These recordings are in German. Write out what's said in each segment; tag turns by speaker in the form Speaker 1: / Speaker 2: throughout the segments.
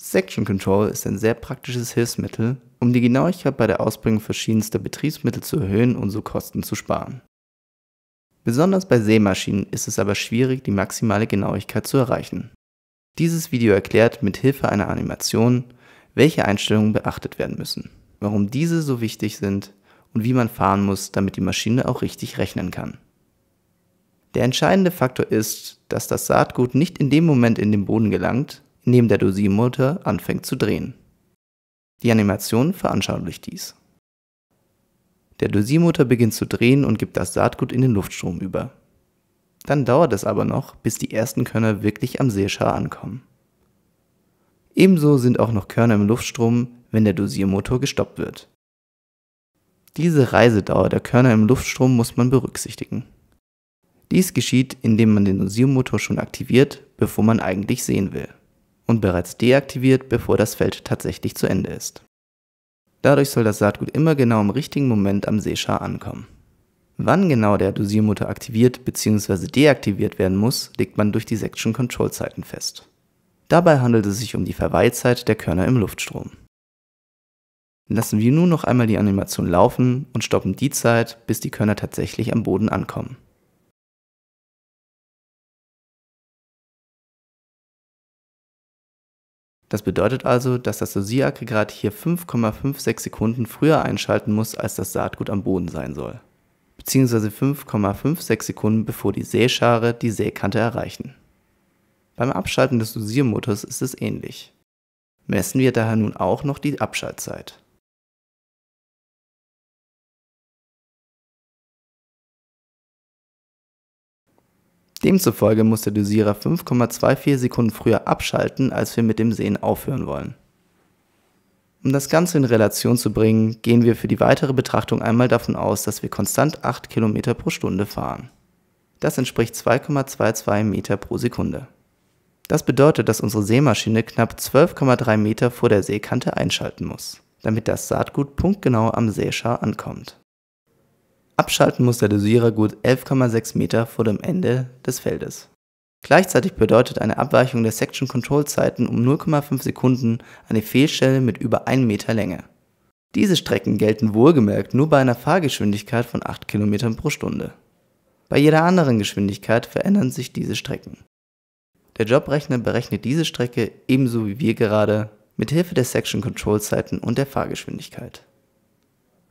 Speaker 1: Section Control ist ein sehr praktisches Hilfsmittel, um die Genauigkeit bei der Ausbringung verschiedenster Betriebsmittel zu erhöhen und so Kosten zu sparen. Besonders bei Sämaschinen ist es aber schwierig, die maximale Genauigkeit zu erreichen. Dieses Video erklärt mit Hilfe einer Animation, welche Einstellungen beachtet werden müssen, warum diese so wichtig sind und wie man fahren muss, damit die Maschine auch richtig rechnen kann. Der entscheidende Faktor ist, dass das Saatgut nicht in dem Moment in den Boden gelangt, neben der Dosiermutter anfängt zu drehen. Die Animation veranschaulicht dies. Der Dosiermotor beginnt zu drehen und gibt das Saatgut in den Luftstrom über. Dann dauert es aber noch, bis die ersten Körner wirklich am Seeschar ankommen. Ebenso sind auch noch Körner im Luftstrom, wenn der Dosiermotor gestoppt wird. Diese Reisedauer der Körner im Luftstrom muss man berücksichtigen. Dies geschieht, indem man den Dosiermotor schon aktiviert, bevor man eigentlich sehen will und bereits deaktiviert, bevor das Feld tatsächlich zu Ende ist. Dadurch soll das Saatgut immer genau im richtigen Moment am Seeschar ankommen. Wann genau der Dosiermutter aktiviert bzw. deaktiviert werden muss, legt man durch die Section Control Zeiten fest. Dabei handelt es sich um die Verweilzeit der Körner im Luftstrom. Lassen wir nun noch einmal die Animation laufen und stoppen die Zeit, bis die Körner tatsächlich am Boden ankommen. Das bedeutet also, dass das Dosieraggregat hier 5,56 Sekunden früher einschalten muss, als das Saatgut am Boden sein soll, beziehungsweise 5,56 Sekunden bevor die Säschare die Säkante erreichen. Beim Abschalten des Dosiermotors ist es ähnlich. Messen wir daher nun auch noch die Abschaltzeit. Demzufolge muss der Dosierer 5,24 Sekunden früher abschalten, als wir mit dem Sehen aufhören wollen. Um das Ganze in Relation zu bringen, gehen wir für die weitere Betrachtung einmal davon aus, dass wir konstant 8 km pro Stunde fahren. Das entspricht 2,22 Meter pro Sekunde. Das bedeutet, dass unsere Sämaschine knapp 12,3 Meter vor der Seekante einschalten muss, damit das Saatgut punktgenau am Seeschar ankommt. Abschalten muss der Dosierer gut 11,6 Meter vor dem Ende des Feldes. Gleichzeitig bedeutet eine Abweichung der Section Control Zeiten um 0,5 Sekunden eine Fehlstelle mit über 1 Meter Länge. Diese Strecken gelten wohlgemerkt nur bei einer Fahrgeschwindigkeit von 8 km pro Stunde. Bei jeder anderen Geschwindigkeit verändern sich diese Strecken. Der Jobrechner berechnet diese Strecke ebenso wie wir gerade mit Hilfe der Section Control Zeiten und der Fahrgeschwindigkeit.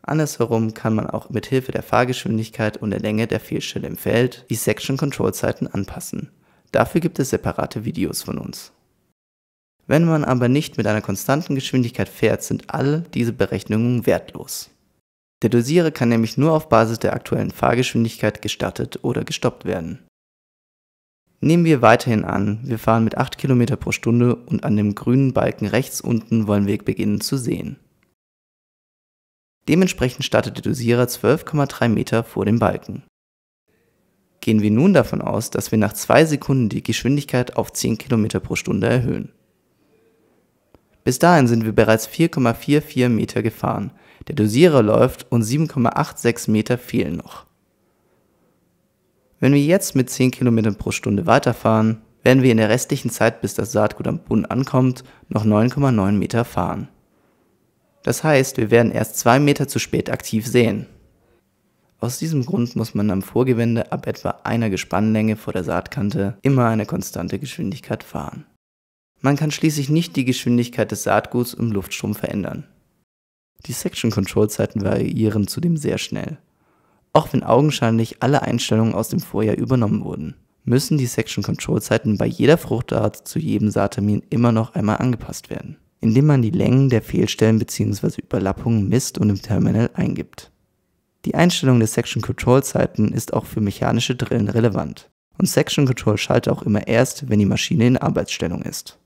Speaker 1: Andersherum kann man auch mit Hilfe der Fahrgeschwindigkeit und der Länge der Fehlstelle im Feld die Section Control Zeiten anpassen. Dafür gibt es separate Videos von uns. Wenn man aber nicht mit einer konstanten Geschwindigkeit fährt, sind alle diese Berechnungen wertlos. Der Dosierer kann nämlich nur auf Basis der aktuellen Fahrgeschwindigkeit gestattet oder gestoppt werden. Nehmen wir weiterhin an, wir fahren mit 8 km pro Stunde und an dem grünen Balken rechts unten wollen wir beginnen zu sehen. Dementsprechend startet der Dosierer 12,3 Meter vor dem Balken. Gehen wir nun davon aus, dass wir nach 2 Sekunden die Geschwindigkeit auf 10 km pro Stunde erhöhen. Bis dahin sind wir bereits 4,44 Meter gefahren, der Dosierer läuft und 7,86 Meter fehlen noch. Wenn wir jetzt mit 10 km pro Stunde weiterfahren, werden wir in der restlichen Zeit, bis das Saatgut am Boden ankommt, noch 9,9 Meter fahren. Das heißt, wir werden erst zwei Meter zu spät aktiv sehen. Aus diesem Grund muss man am Vorgewinde ab etwa einer Gespannlänge vor der Saatkante immer eine konstante Geschwindigkeit fahren. Man kann schließlich nicht die Geschwindigkeit des Saatguts im Luftstrom verändern. Die Section Control Zeiten variieren zudem sehr schnell. Auch wenn augenscheinlich alle Einstellungen aus dem Vorjahr übernommen wurden, müssen die Section Control Zeiten bei jeder Fruchtart zu jedem Saattermin immer noch einmal angepasst werden indem man die Längen der Fehlstellen bzw. Überlappungen misst und im Terminal eingibt. Die Einstellung der Section Control Zeiten ist auch für mechanische Drillen relevant und Section Control schaltet auch immer erst, wenn die Maschine in Arbeitsstellung ist.